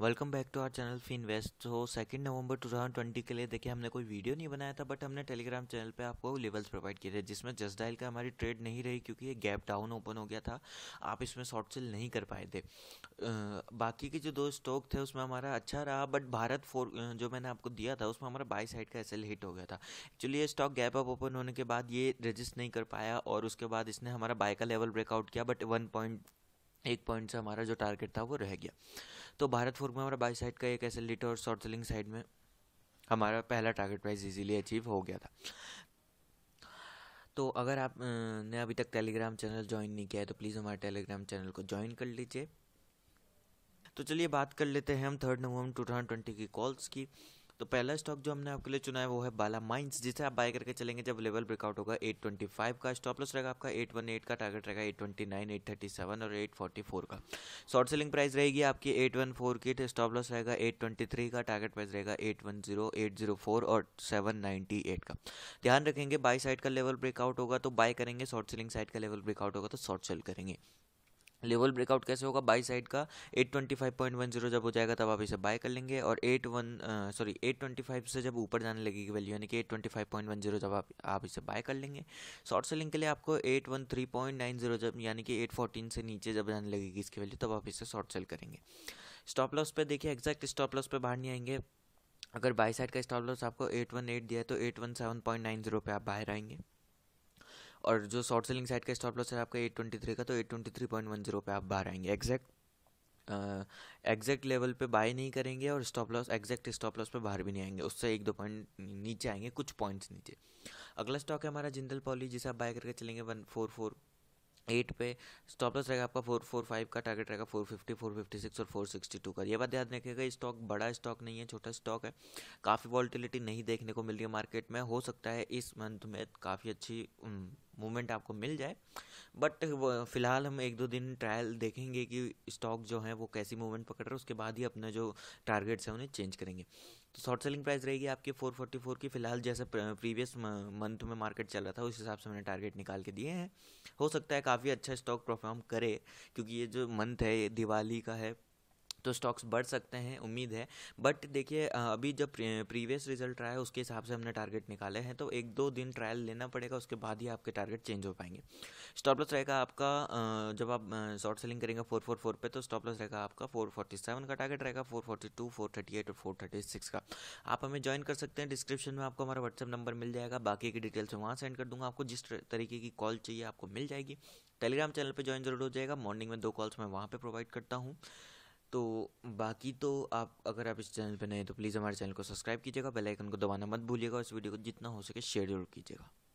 welcome back to our channel Fin West तो second November 2020 के लिए देखिए हमने कोई वीडियो नहीं बनाया था बट हमने टेलीग्राम चैनल पे आपको लेवल्स प्रोवाइड किए थे जिसमें जस्ट डायल का हमारी ट्रेड नहीं रही क्योंकि ये गैप डाउन ओपन हो गया था आप इसमें शॉर्ट सेल नहीं कर पाए थे बाकी के जो दो स्टॉक थे उसमें हमारा अच्छा रहा बट भारत फोर जो मैंने आपको दिया था उसमें हमारा बाई साइड का एसएल हिट हो गया था एक्चुअली ये स्टॉक गैप अप ओपन होने के बाद ये रजिस्ट नहीं कर पाया और उसके बाद इसने हमारा बाय का लेवल ब्रेकआउट किया बट वन एक पॉइंट से हमारा जो टारगेट था वो रह गया तो भारत फोर्क में हमारा बाई साइड का एक एस और शॉर्ट सेलिंग साइड में हमारा पहला टारगेट प्राइस इजीली अचीव हो गया था तो अगर आप ने अभी तक टेलीग्राम चैनल ज्वाइन नहीं किया है तो प्लीज़ हमारे टेलीग्राम चैनल को ज्वाइन कर लीजिए तो चलिए बात कर लेते हैं हम third November two thousand twenty की कॉल्स की तो पहला स्टॉक जो हमने आपके लिए चुना है वो है बाला माइंस जिसे आप बाय करके चलेंगे जब लेवल ब्रेकआउट होगा 825 का स्टॉप लॉस रहेगा आपका 818 का टारगेट रहेगा 829 837 और 844 का शॉर्ट सेलिंग प्राइस रहेगी आपकी 814 की स्टॉप तो लॉस रहेगा 823 का टारगेट प्राइस रहेगा 810 804 और 798 का ध्यान रखेंगे बाई साइड का लेवल ब्रेकआउट होगा तो बाय करेंगे शॉर्ट सेलिंग साइड का लेवल ब्रेकआउट होगा तो शॉर्ट सेल करेंगे लेवल ब्रेकआउट कैसे होगा बाई साइड का 825.10 जब हो जाएगा तब आप इसे बाय कर लेंगे और 81 सॉरी 825 से जब ऊपर जाने लगेगी वैल्यू यानी कि 825.10 जब आप आप इसे बाय कर लेंगे शॉर्ट सेलिंग के लिए आपको 813.90 जब यानी कि 814 से नीचे जब जाने लगेगी इसकी वैल्यू तब आप इसे शॉर्ट सेल करेंगे स्टॉप लॉस पे देखिए एक्जैक्ट स्टॉप लॉस पे बाहर नहीं आएंगे अगर बाई साइड का स्टॉप लॉस आपको एट वन एट दिया है तो eight one seven point nine zero पर आप बाहर आएंगे और जो शॉर्ट सेलिंग साइड का स्टॉप लॉस है आपका एट ट्वेंटी थ्री का तो eight twenty three point one zero पर आप बाहर आएंगे एग्जैक्ट एग्जैक्ट लेवल पे बाय नहीं करेंगे और stop loss exact stop loss पे बाहर भी नहीं आएंगे उससे एक दो पॉइंट नीचे आएंगे कुछ पॉइंट्स नीचे अगला स्टॉक है हमारा जिंदल पॉली जिसे आप बाय करके चलेंगे वन फोर फोर एट पे स्टॉप लॉस रहेगा आपका फोर फोर फाइव का टारगेट रहेगा four fifty four fifty six और फोर सिक्सटी टू का ये बात ध्यान रखिएगा स्टॉक बड़ा स्टॉक नहीं है छोटा स्टॉक है काफ़ी वॉलिटिलिटी नहीं देखने को मिल रही है मार्केट में हो सकता है इस मंथ में काफ़ी अच्छी मूवमेंट आपको मिल जाए बट फिलहाल हम एक दो दिन ट्रायल देखेंगे कि स्टॉक जो है वो कैसी मूवमेंट पकड़ रहा है उसके बाद ही अपने जो टारगेट्स हैं उन्हें चेंज करेंगे तो शॉर्ट सेलिंग प्राइस रहेगी आपकी 444 की फिलहाल जैसे प्रीवियस मंथ में मार्केट चल रहा था उस हिसाब से मैंने टारगेट निकाल के दिए हैं हो सकता है काफ़ी अच्छा स्टॉक परफॉर्म करे क्योंकि ये जो मंथ है ये दिवाली का है तो स्टॉक्स बढ़ सकते हैं उम्मीद है बट देखिए अभी जब प्रीवियस रिजल्ट रहा है उसके हिसाब से हमने टारगेट निकाले हैं तो एक दो दिन ट्रायल लेना पड़ेगा उसके बाद ही आपके टारगेट चेंज हो पाएंगे स्टॉप लॉस रहेगा आपका जब आप शॉर्ट सेलिंग करेंगे फोर फोर फोर पर तो स्टॉप लॉस रहेगा आपका फोर फोर्टी सेवन का टारगेट रहेगा four forty two four thirty eight और फोर थर्टी सिक्स का आप हमें ज्वाइन कर सकते हैं डिस्क्रिप्शन में आपको हमारा व्हाट्सअप नंबर मिल जाएगा बाकी की डिटेल्स वहाँ सेंड कर दूंगा आपको जिस तरीके की कॉल चाहिए आपको मिल जाएगी टेलीग्राम चैनल पर ज्वाइन जरूर हो जाएगा मॉर्निंग में दो कॉल्स मैं वहाँ पर प्रोवाइड करता हूँ तो बाकी तो आप अगर आप इस चैनल पर नए तो प्लीज़ हमारे चैनल को सब्सक्राइब कीजिएगा बेल आइकन को दबाना मत भूलिएगा और इस वीडियो को जितना हो सके शेयर जरूर कीजिएगा